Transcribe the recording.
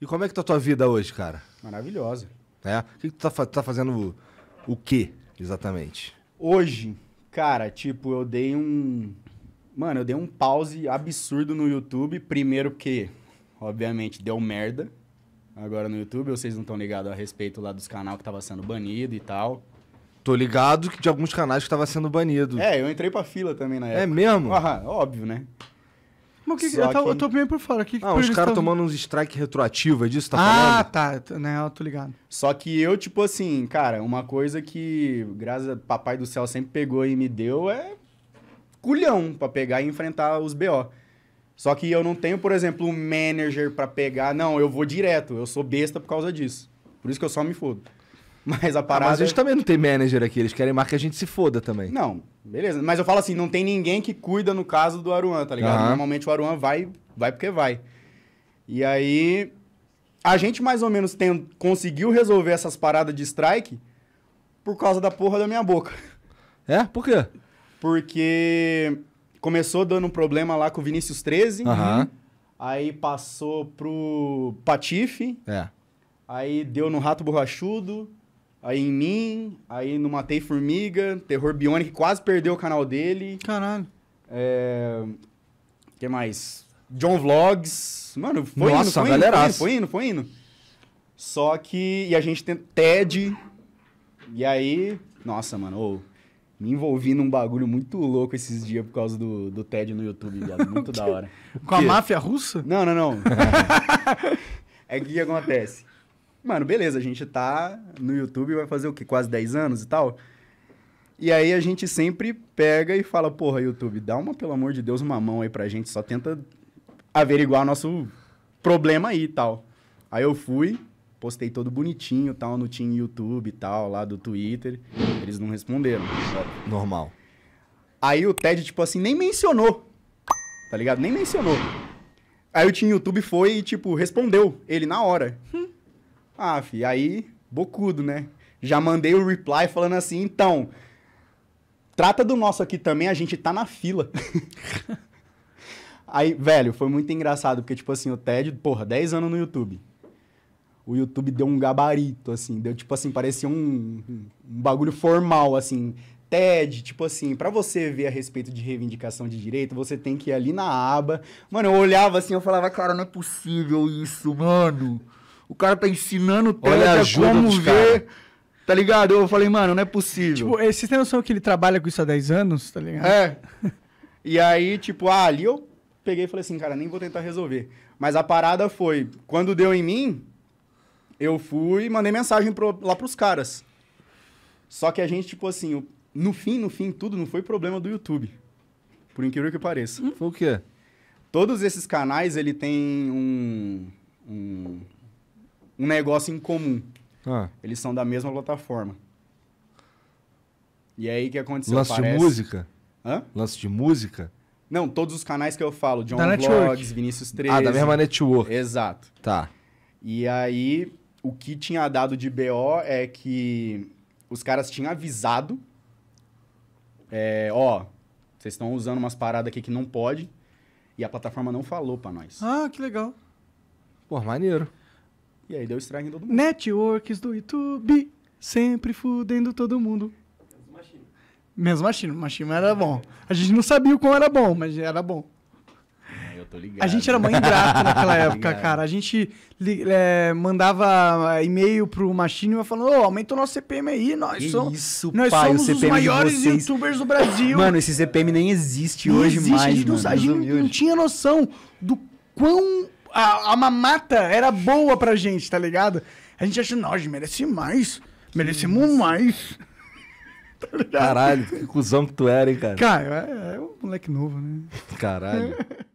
E como é que tá a tua vida hoje, cara? Maravilhosa. É? O que, tu tá, tá fazendo o, o que exatamente? Hoje, cara, tipo, eu dei um. Mano, eu dei um pause absurdo no YouTube. Primeiro que, obviamente, deu merda agora no YouTube. Vocês não estão ligados a respeito lá dos canal que tava sendo banido e tal. Tô ligado que de alguns canais que tava sendo banido. É, eu entrei pra fila também na é época. É mesmo? Ah, óbvio, né? Mas que, eu, tô, eu tô bem por fora. Que que ah, os caras tá... tomando uns strike retroativo, é disso que tá ah, falando? Ah, tá. Né, eu tô ligado. Só que eu, tipo assim, cara, uma coisa que, graças a papai do céu, sempre pegou e me deu é culhão pra pegar e enfrentar os BO. Só que eu não tenho, por exemplo, um manager para pegar. Não, eu vou direto. Eu sou besta por causa disso. Por isso que eu só me fodo. Ah, mas a parada. Ah, mas a gente é- também não tem manager aqui, eles querem mais que a gente se foda também. Não, beleza. Mas eu falo assim, não tem ninguém que cuida no caso do Aruan, tá ligado? Uhum. Normalmente o Aruan vai, vai porque vai. E aí. A gente mais ou menos tem, conseguiu resolver essas paradas de strike por causa da porra da minha boca. É? Por quê? Porque começou dando um problema lá com o Vinícius 13. Uhum. Né? Aí passou pro Patife. É. Aí deu no Rato Borrachudo. Aí em mim, aí no Matei Formiga, Terror Bionic, quase perdeu o canal dele. Caralho. É... que mais? John Vlogs. Mano, foi Nossa, indo, foi indo, foi indo, foi indo, foi indo. Só que... E a gente tem TED. E aí... Nossa, mano, me envolvi num bagulho muito louco esses dias por causa do, do TED no YouTube, viado. Muito da hora. Com a máfia russa? Não, não, não. é, é o que acontece. Mano, beleza, a gente tá no YouTube, vai fazer o quê? Quase 10 anos e tal? E aí a gente sempre pega e fala, porra, YouTube, dá uma, pelo amor de Deus, uma mão aí pra gente, só tenta averiguar nosso problema aí e tal. Aí eu fui, postei todo bonitinho, tal, no Team YouTube e tal, lá do Twitter. Eles não responderam. Normal. Aí o Ted, tipo assim, nem mencionou. Tá ligado? Nem mencionou. Aí o Team YouTube foi e, tipo, respondeu ele na hora. Hum. Ah, fi, aí, bocudo, né? Já mandei o reply falando assim, então, trata do nosso aqui também, a gente tá na fila. aí, velho, foi muito engraçado, porque, tipo assim, o Ted, porra, 10 anos no YouTube. O YouTube deu um gabarito, assim, deu, tipo assim, parecia um, um bagulho formal, assim. TED, tipo assim, para você ver a respeito de reivindicação de direito, você tem que ir ali na aba. Mano, eu olhava assim, eu falava, cara, não é possível isso, mano. O cara tá ensinando o ajuda como ver. Tá ligado? Eu falei, mano, não é possível. Tipo, é, vocês têm noção que ele trabalha com isso há 10 anos, tá ligado? É. E aí, tipo, ah, ali eu peguei e falei assim, cara, nem vou tentar resolver. Mas a parada foi, quando deu em mim, eu fui e mandei mensagem pro, lá pros caras. Só que a gente, tipo assim, no fim, no fim, tudo não foi problema do YouTube. Por incrível que pareça. Foi o quê? Todos esses canais, ele tem um, um um negócio em comum. Ah. Eles são da mesma plataforma. E aí o que aconteceu? Lance parece... de música? Hã? Lance de música? Não, todos os canais que eu falo, John da Vlogs, Vinícius 13. Ah, da mesma network. Exato. Tá. E aí, o que tinha dado de BO é que os caras tinham avisado. É, ó, vocês estão usando umas paradas aqui que não pode. E a plataforma não falou para nós. Ah, que legal. Pô, maneiro. E aí deu strike em todo mundo. Networks do YouTube, sempre fudendo todo mundo. Mesmo Machino Machino era bom. A gente não sabia o quão era bom, mas era bom. Ah, eu tô ligado. A gente era mãe grata naquela tá época, cara. A gente é, mandava e-mail pro Machine e falando, ô, aumenta o nosso CPM aí, nós que somos, isso, nós pai, somos os maiores youtubers do Brasil. Mano, esse CPM nem existe não hoje existe, mais, a gente, mano, não, a gente não, tinha noção do quão a, a mamata era boa pra gente, tá ligado? A gente acha, nós merece mais. Merecemos mais. Tá Caralho, que cuzão que tu era, hein, cara? Cara, é, é um moleque novo, né? Caralho.